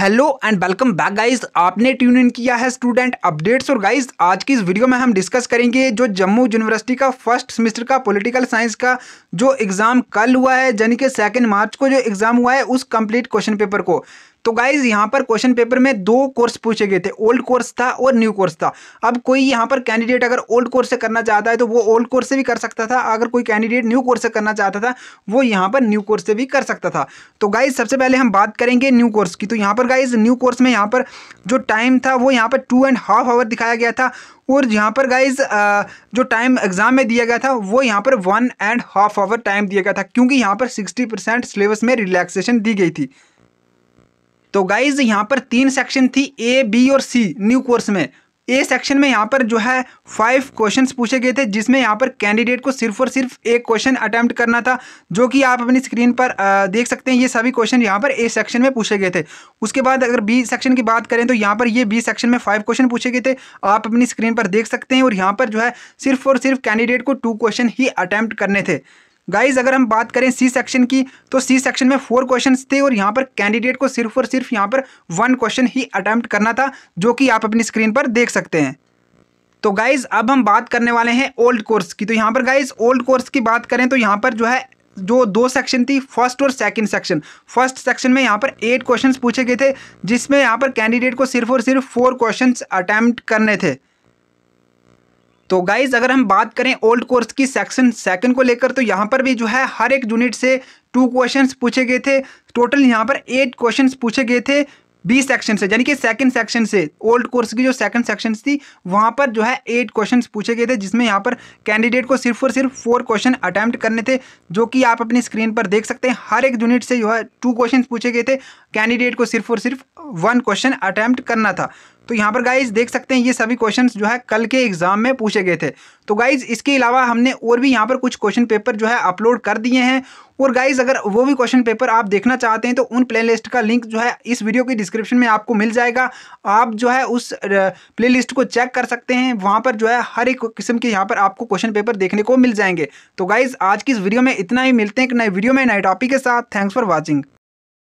hello and welcome back guys आपने tune in किया है स्टूडेंट अपडेट्स और गाइस आज की इस वीडियो में हम डिस्कस करेंगे जो जम्मू यूनिवर्सिटी का फर्स्ट सेमेस्टर का पॉलिटिकल साइंस का जो एग्ज़ाम कल हुआ है यानी कि सेकेंड मार्च को जो एग्ज़ाम हुआ है उस कंप्लीट क्वेश्चन पेपर को तो गाइज यहाँ पर क्वेश्चन पेपर में दो कोर्स पूछे गए थे ओल्ड कोर्स था और न्यू कोर्स था अब कोई यहाँ पर कैंडिडेट अगर ओल्ड कोर्स से करना चाहता है तो वो ओल्ड कोर्स से भी कर सकता था अगर कोई कैंडिडेट न्यू कोर्स से करना चाहता था वो यहाँ पर न्यू कोर्स से भी कर सकता था तो गाइज सबसे पहले हम बात करेंगे न्यू कोर्स की तो यहाँ पर गाइज न्यू कोर्स में यहाँ पर जो टाइम था वो यहाँ पर टू एंड हाफ आवर दिखाया गया था और यहाँ पर गाइज जो टाइम एग्ज़ाम में दिया गया था वो यहाँ पर one and half hour time दिया गया था क्योंकि यहाँ पर सिक्सटी परसेंट सिलेबस में रिलैक्सेशन दी गई थी तो गाइज यहाँ पर तीन सेक्शन थी ए बी और सी न्यू कोर्स में ए सेक्शन में यहाँ पर जो है फाइव क्वेश्चन पूछे गए थे जिसमें यहाँ पर कैंडिडेट को सिर्फ और सिर्फ एक क्वेश्चन अटैम्प्ट करना था जो कि आप अपनी स्क्रीन पर देख सकते हैं ये सभी क्वेश्चन यहाँ पर ए सेक्शन में पूछे गए थे उसके बाद अगर बी सेक्शन की बात करें तो यहाँ पर ये बी सेक्शन में फाइव क्वेश्चन पूछे गए थे आप अपनी स्क्रीन पर देख सकते हैं और यहाँ पर जो है सिर्फ और सिर्फ कैंडिडेट को टू क्वेश्चन ही अटैम्प्ट करने थे गाइज अगर हम बात करें सी सेक्शन की तो सी सेक्शन में फोर क्वेश्चन थे और यहाँ पर कैंडिडेट को सिर्फ और सिर्फ यहाँ पर वन क्वेश्चन ही अटैम्प्ट करना था जो कि आप अपनी स्क्रीन पर देख सकते हैं तो गाइज अब हम बात करने वाले हैं ओल्ड कोर्स की तो यहाँ पर गाइज ओल्ड कोर्स की बात करें तो यहाँ पर जो है जो दो सेक्शन थी फर्स्ट और सेकंड सेक्शन फर्स्ट सेक्शन में यहाँ पर एट क्वेश्चंस पूछे गए थे जिसमें यहाँ पर कैंडिडेट को सिर्फ और सिर्फ फोर क्वेश्चंस अटैम्प्ट करने थे तो गाइज अगर हम बात करें ओल्ड कोर्स की सेक्शन सेकंड को लेकर तो यहाँ पर भी जो है हर एक यूनिट से टू क्वेश्चंस पूछे गए थे टोटल यहाँ पर एट क्वेश्चंस पूछे गए थे बी सेक्शन से यानी कि सेकंड सेक्शन से ओल्ड कोर्स की जो सेकंड सेक्शन थी वहाँ पर जो है एट क्वेश्चंस पूछे गए थे जिसमें यहाँ पर कैंडिडेट को सिर्फ और सिर्फ फोर क्वेश्चन अटैम्प्ट करने थे जो कि आप अपनी स्क्रीन पर देख सकते हैं हर एक यूनिट से जो है टू क्वेश्चन पूछे गए थे कैंडिडेट को सिर्फ और सिर्फ वन क्वेश्चन अटैम्प्ट करना था तो यहाँ पर गाइज देख सकते हैं ये सभी क्वेश्चन जो है कल के एग्जाम में पूछे गए थे तो गाइज इसके अलावा हमने और भी यहाँ पर कुछ क्वेश्चन पेपर जो है अपलोड कर दिए हैं और गाइज अगर वो भी क्वेश्चन पेपर आप देखना चाहते हैं तो उन प्लेलिस्ट का लिंक जो है इस वीडियो के डिस्क्रिप्शन में आपको मिल जाएगा आप जो है उस प्लेलिस्ट को चेक कर सकते हैं वहाँ पर जो है हर एक किस्म के यहाँ पर आपको क्वेश्चन पेपर देखने को मिल जाएंगे तो गाइज आज की इस वीडियो में इतना ही मिलते हैं एक नए वीडियो में नए टॉपिक के साथ थैंक्स फॉर वॉचिंग